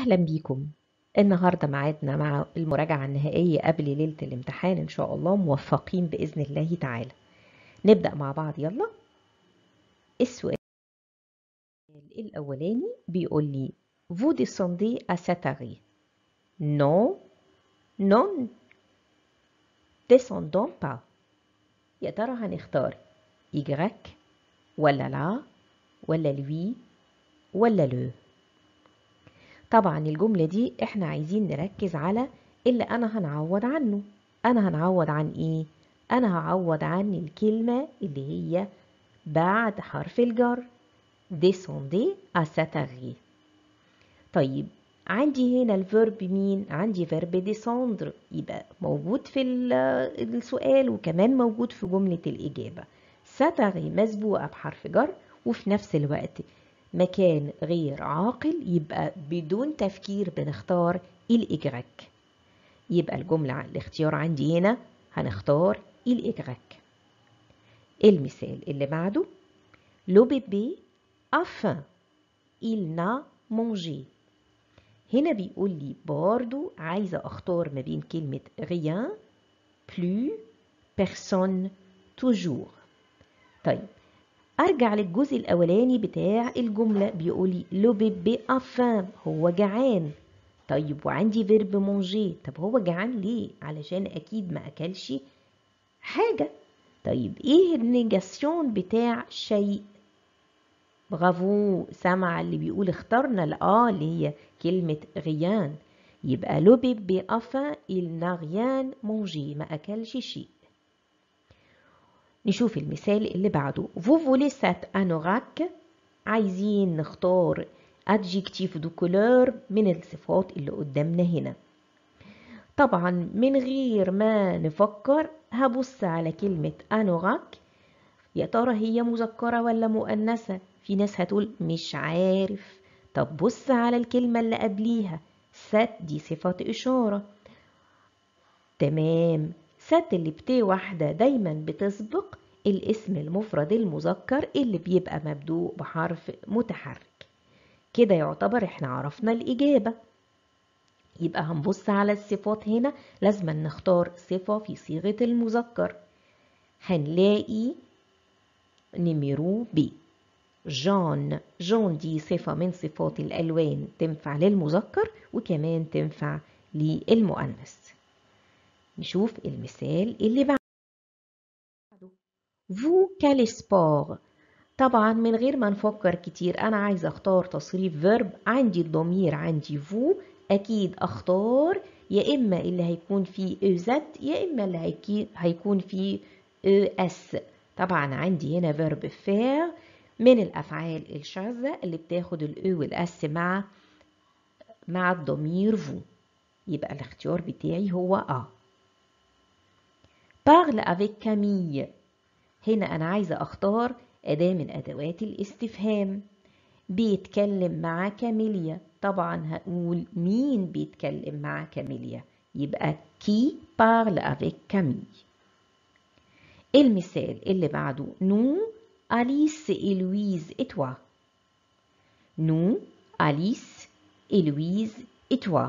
اهلا بيكم النهاردة معادنا مع المراجعة النهائية قبل ليلة الامتحان إن شاء الله موفقين بإذن الله تعالى نبدأ مع بعض يلا السؤال الأولاني بيقول لي Vous descendez à نو نون Non Descendons pas يا ترى هنختار Y ولا لا ولا لوي ولا لو طبعا الجملة دي احنا عايزين نركز على اللي انا هنعوض عنه انا هنعوض عن ايه انا هعوض عن الكلمة اللي هي بعد حرف الجر descendez à s'attarder طيب عندي هنا الفيرب مين عندي فيرب ديسوندر يبقى موجود في السؤال وكمان موجود في جملة الإجابة ساتغي مسبوقة بحرف جر وفي نفس الوقت مكان غير عاقل يبقى بدون تفكير بنختار الإجرك يبقى الجملة الاختيار عندي هنا هنختار الإجرك المثال اللي بعده لو بيبي أفن إل نا مونجي هنا بيقول لي باردو عايزة أختار ما بين كلمة rien بلو personne توجور طيب ارجع للجزء الاولاني بتاع الجمله بيقولي لو بيبي افام هو جعان طيب وعندي فيرب مونجي طب هو جعان ليه علشان اكيد ما اكلش حاجه طيب ايه النيجاسيون بتاع شيء برافو سمع اللي بيقول اخترنا الاه اللي هي كلمه غيان يبقى لو بيبي افا il n'a rien mangé ما اكلش شيء نشوف المثال اللي بعده vous voulez cet anorak عايزين نختار adjective de couleur من الصفات اللي قدامنا هنا طبعا من غير ما نفكر هبص على كلمة أنوغاك يا ترى هي مذكرة ولا مؤنثة في ناس هتقول مش عارف طب بص على الكلمة اللي قبليها سات دي صفة إشارة تمام الست اللي بتي واحدة دايما بتسبق الاسم المفرد المذكر اللي بيبقى مبدوء بحرف متحرك كده يعتبر احنا عرفنا الإجابة يبقى هنبص على الصفات هنا لازم نختار صفة في صيغة المذكر هنلاقي نميرو ب جون جون دي صفة من صفات الألوان تنفع للمذكر وكمان تنفع للمؤنث نشوف المثال اللي بعده فو quel طبعا من غير ما نفكر كتير أنا عايزة أختار تصريف فيرب عندي الضمير عندي فو أكيد أختار يا إما اللي هيكون فيه إزت e يا إما اللي هيكون فيه أس e طبعا عندي هنا فيرب فير من الأفعال الشاذة اللي بتاخد الأو e والأس مع مع الضمير فو يبقى الاختيار بتاعي هو أ آه. parle avec Camille هنا أنا عايزة أختار أداة من أدوات الاستفهام بيتكلم مع كاميليا طبعا هقول مين بيتكلم مع كاميليا يبقى كي parle avec Camille المثال اللي بعده نو أليس إلويز إتوا نو أليس إلويز إتوا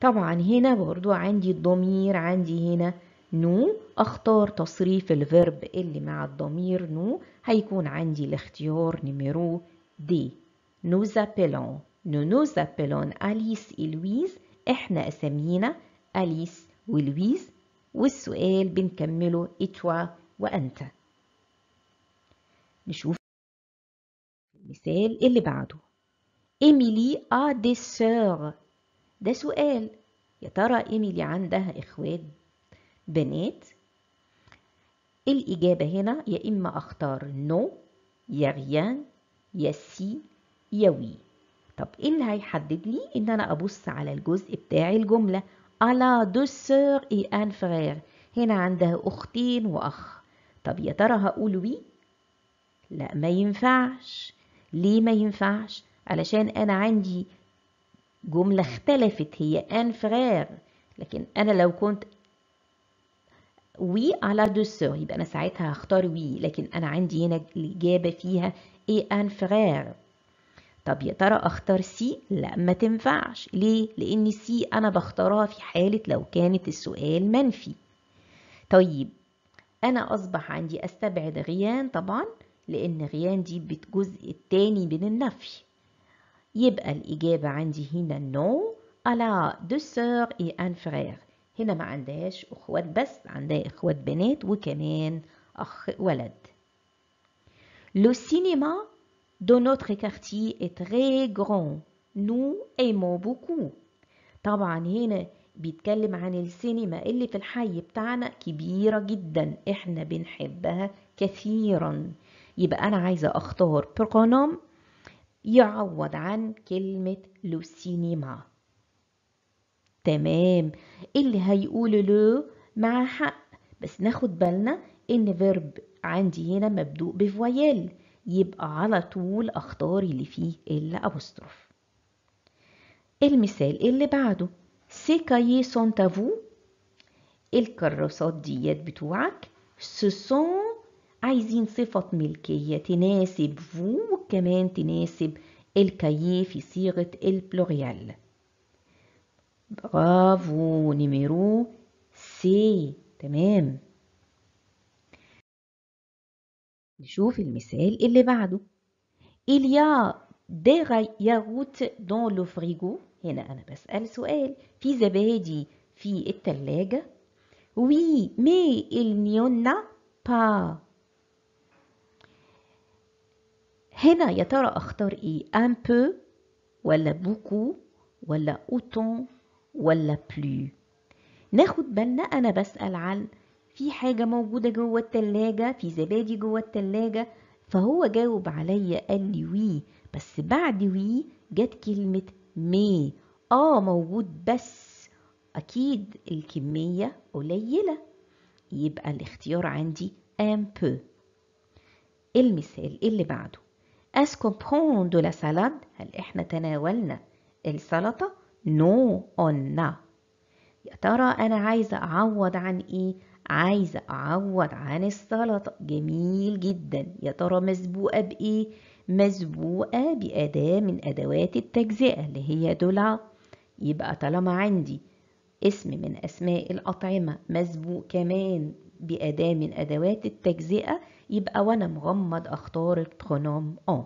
طبعا هنا برضو عندي الضمير عندي هنا نو اختار تصريف الفيرب اللي مع الضمير نو هيكون عندي الاختيار نمرو دي نوز ابيلون نو نوز ابيلون أليس إلويز احنا اسمينا أليس ولويز والسؤال بنكمله اتوا وأنت نشوف المثال اللي بعده إيميلي آ دي سور ده سؤال يا ترى إيميلي عندها إخوات بنات الإجابة هنا يا إما أختار نو يا غيان يا سي يا وي طب إيه اللي هيحدد لي إن أنا أبص على الجزء بتاع الجملة على دو سور إي أن فرير هنا عندها أختين وأخ طب يا ترى هقول وي لا ما ينفعش ليه ما ينفعش علشان أنا عندي جملة اختلفت هي أن فرير لكن أنا لو كنت وي على دو سور يبقى انا ساعتها هختار وي لكن انا عندي هنا الاجابه فيها اي ان فرير طب يا ترى اختار سي لا ما تنفعش ليه لان سي انا بختارها في حاله لو كانت السؤال منفي طيب انا اصبح عندي استبعد غيان طبعا لان غيان دي بتجزء الثاني من النفي يبقى الاجابه عندي هنا نو على دو سور اي ان فرير هنا ما عندهاش اخوات بس عندها اخوات بنات وكمان اخ ولد لو سينما دو notre كارتي اي تري غران نو ايمو بوكو طبعا هنا بيتكلم عن السينما اللي في الحي بتاعنا كبيرة جدا احنا بنحبها كثيرا يبقى انا عايزة اختار pronom يعوض عن كلمة لو سينما تمام اللي هيقول له مع حق بس ناخد بالنا ان فيرب عندي هنا مبدوء بفويال يبقى على طول اختار اللي فيه ابوستروف المثال اللي بعده سي كايي سون تافو الكراسات ديت بتوعك سوسون عايزين صفة ملكية تناسب فو وكمان تناسب الكاييه في صيغة البلوريال برافو نيميرو سي تمام نشوف المثال اللي بعده Il y a des yaourts dans le frigo هنا أنا بسأل سؤال في زبادي في التلاجة Oui, mais il n'y en a pas هنا يا ترى أختار إيه un peu ولا beaucoup ولا autant ولا بلو ناخد بالنا انا بسأل عن في حاجة موجودة جوه التلاجة في زبادي جوه التلاجة فهو جاوب عليا قال لي وي بس بعد وي جت كلمة مي اه موجود بس اكيد الكمية قليلة يبقى الاختيار عندي ام بو المثال اللي بعده اسكو بون دو لا سالاد هل احنا تناولنا السلطة؟ نو أون يا ترى أنا عايزة أعوض عن إيه؟ عايزة أعوض عن السلطة جميل جدا يا ترى مسبوقة بإيه؟ مسبوقة بأداة من أدوات التجزئة اللي هي دولار يبقى طالما عندي اسم من أسماء الأطعمة مسبوق كمان بأداة من أدوات التجزئة يبقى وأنا مغمض أختار البرونوم أون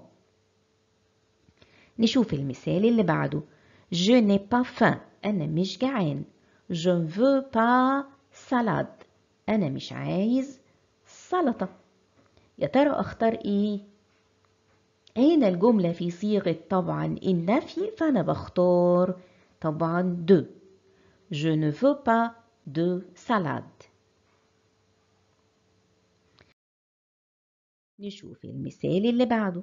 نشوف المثال اللي بعده Je n'ai pas faim. أنا مش جعان. Je ne veux pas salade. أنا مش عايز سلطة. يا ترى أختار إيه؟ هنا الجملة في صيغة طبعا النفي فأنا بختار طبعا دو Je ne veux pas de salade نشوف المثال اللي بعده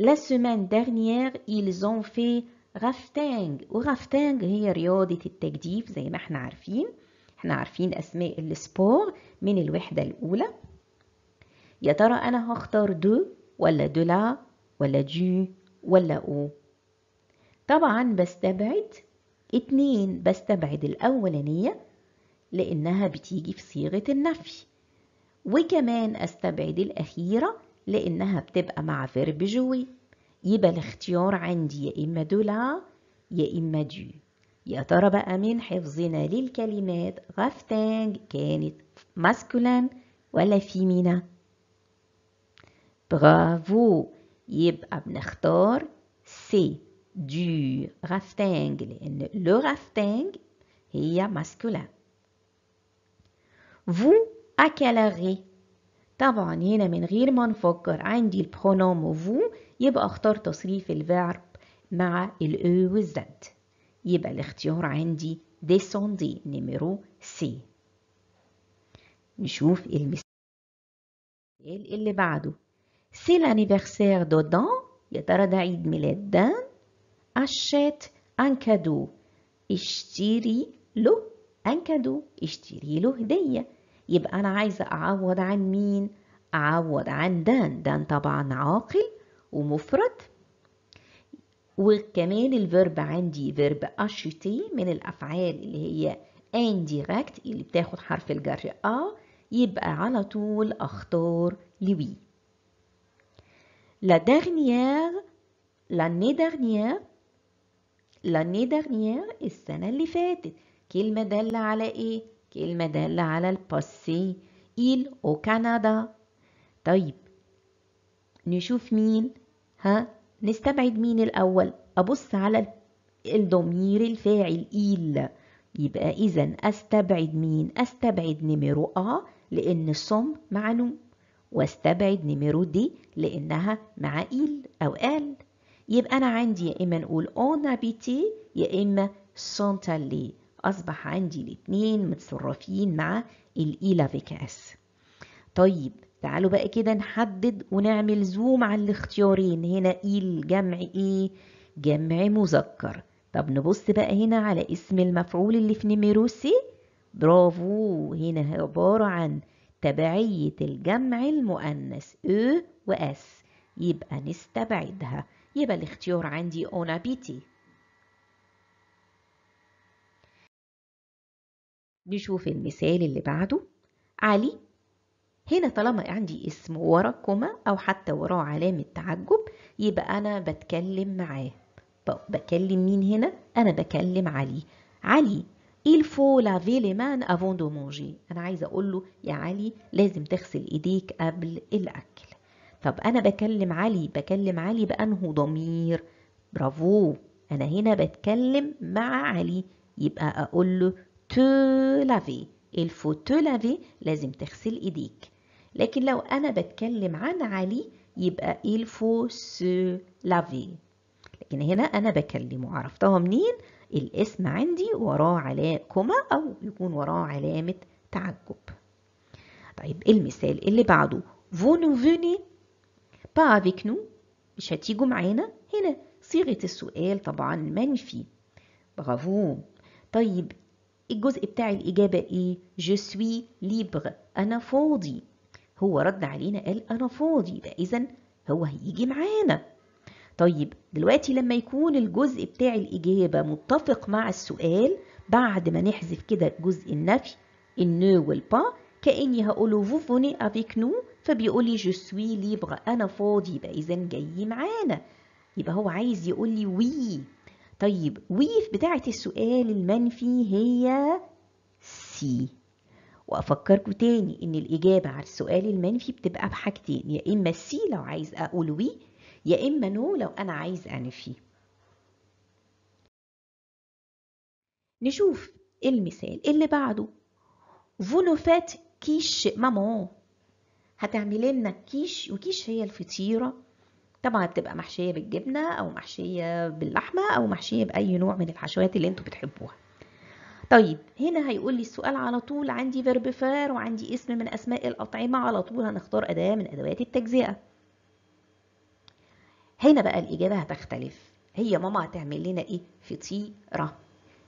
La semaine dernière ils ont fait غفتانج وغفتانج هي رياضة التجديف زي ما احنا عارفين احنا عارفين أسماء السبور من الوحدة الأولى يا ترى أنا هختار دو ولا دولا ولا جو ولا أو طبعا بستبعد اتنين بستبعد الأولانية لأنها بتيجي في صيغة النفي وكمان أستبعد الأخيرة لأنها بتبقى مع فيرب جوي يبقى الاختيار عندي يا إما دولا يا إما دو يا ترى بقى من حفظنا للكلمات غفتانج كانت ماسكولان ولا فيمينا برافو يبقى بنختار سي دو غفتانج لأن لو غفتانج هي ماسكولان Vous, à quelle heure طبعا هنا من غير ما نفكر عندي البرونوم فو يبقى اختار تصريف الفيرب مع الاو e والزد يبقى الاختيار عندي ديسوندي نيميرو سي نشوف المثال اللي بعده سي لانيفرسير دودان يا ترى ده عيد ميلاد دان اشيت ان كادو اشتري له ان كادو اشتري له هديه يبقى أنا عايزة أعوض عن مين؟ أعوض عن دان دان طبعا عاقل ومفرد وكمان الفيرب عندي فيرب أشتي من الأفعال اللي هي انديركت اللي بتاخد حرف الجر أ يبقى على طول أختار لوي لا dernière l'année dernière l'année dernière السنة اللي فاتت كلمة دالة على إيه؟ كلمة دالة على الباسي إيل أو كندا طيب نشوف مين ها نستبعد مين الأول أبص على الضمير الفاعل إيل يبقى إذا أستبعد مين أستبعد نميرو أ لأن الصم مع نوم واستبعد نميرو دي لأنها مع إيل أو آل يبقى أنا عندي يا إما نقول أون أبيتي يا إما سونتالي أصبح عندي الاتنين متصرفين مع الإيلافيك اس طيب تعالوا بقى كده نحدد ونعمل زوم على الاختيارين هنا إيل جمع إيه؟ جمع مذكر طب نبص بقى هنا على اسم المفعول اللي في نيميروسي برافو هنا عبارة عن تبعية الجمع المؤنث أ وأس يبقى نستبعدها يبقى الاختيار عندي أونابيتي نشوف المثال اللي بعده علي هنا طالما عندي اسم ورا كما أو حتى وراه علامة تعجب يبقى أنا بتكلم معاه بكلم مين هنا؟ أنا بكلم علي علي il faut laver les mains avant de manger أنا عايزة أقول له يا علي لازم تغسل إيديك قبل الأكل طب أنا بكلم علي بكلم علي بأنه ضمير برافو أنا هنا بتكلم مع علي يبقى أقول له تو لافي il faut te laver لازم تغسل ايديك لكن لو انا بتكلم عن علي يبقى il faut se laver لكن هنا انا بكلمه عرفتها منين الاسم عندي وراه علامه او يكون وراه علامه تعجب طيب المثال اللي بعده vous nous venez pas avec nous مش هتيجوا معانا هنا صيغه السؤال طبعا منفي برافو طيب الجزء بتاع الإجابة إيه؟ Je suis libre أنا فاضي هو رد علينا قال أنا فاضي يبقى إذا هو هيجي معانا طيب دلوقتي لما يكون الجزء بتاع الإجابة متفق مع السؤال بعد ما نحذف كده جزء النفي النو والبا كأني هقوله فو فوني أفيك نو فبيقول لي جو سوي ليبر أنا فاضي يبقى إذا جاي معانا يبقى هو عايز يقول لي وي طيب ويف بتاعة السؤال المنفي هي سي وأفكركم تاني إن الإجابة على السؤال المنفي بتبقى بحاجتين يا إما سي لو عايز أقول وي يا إما نو لو أنا عايز أنفي نشوف المثال اللي بعده فولوفات كيش مامون هتعملي لنا كيش وكيش هي الفطيرة طبعا بتبقى محشيه بالجبنه او محشيه باللحمه او محشيه باي نوع من الحشوات اللي انتوا بتحبوها طيب هنا هيقول لي السؤال على طول عندي فيرب فار وعندي اسم من اسماء الاطعمه على طول هنختار اداه من ادوات التجزئه هنا بقى الاجابه هتختلف هي ماما هتعمل لنا ايه فطيره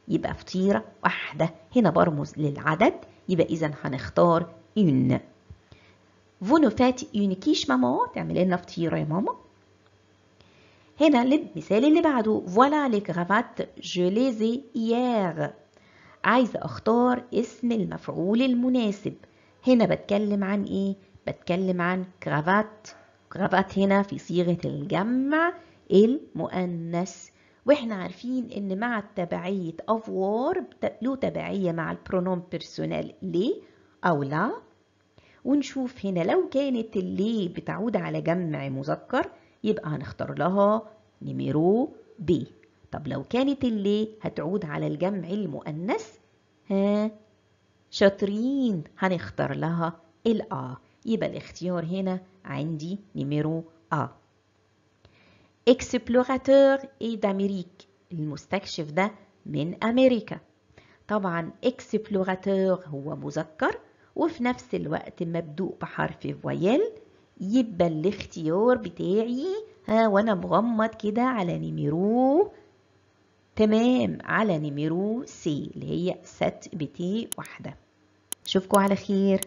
يبقى فطيره واحده هنا برمز للعدد يبقى اذا هنختار ان فونو فات faites ماما تعمل لنا فطيره يا ماما هنا المثال اللي بعده فوالا لي كرافات جو ليزي ايير عايزة اختار اسم المفعول المناسب هنا بتكلم عن ايه؟ بتكلم عن كرافات كرافات هنا في صيغة الجمع المؤنث واحنا عارفين ان مع التبعية افوار له تبعية مع البرونوم بيرسونال ليه او لا ونشوف هنا لو كانت اللي بتعود على جمع مذكر يبقى هنختار لها نميرو بي طب لو كانت اللي هتعود على الجمع المؤنث ها شاطرين هنختار لها الآ يبقى الاختيار هنا عندي نميرو آ اكسبلوراتور اي داميريك المستكشف ده من أمريكا طبعا اكسبلوراتور هو مذكر وفي نفس الوقت مبدوء بحرف فويل يبقى الاختيار بتاعي ها وانا مغمض كده على نمرو تمام على نمرو سي اللي هي ست بتي واحدة اشوفكم على خير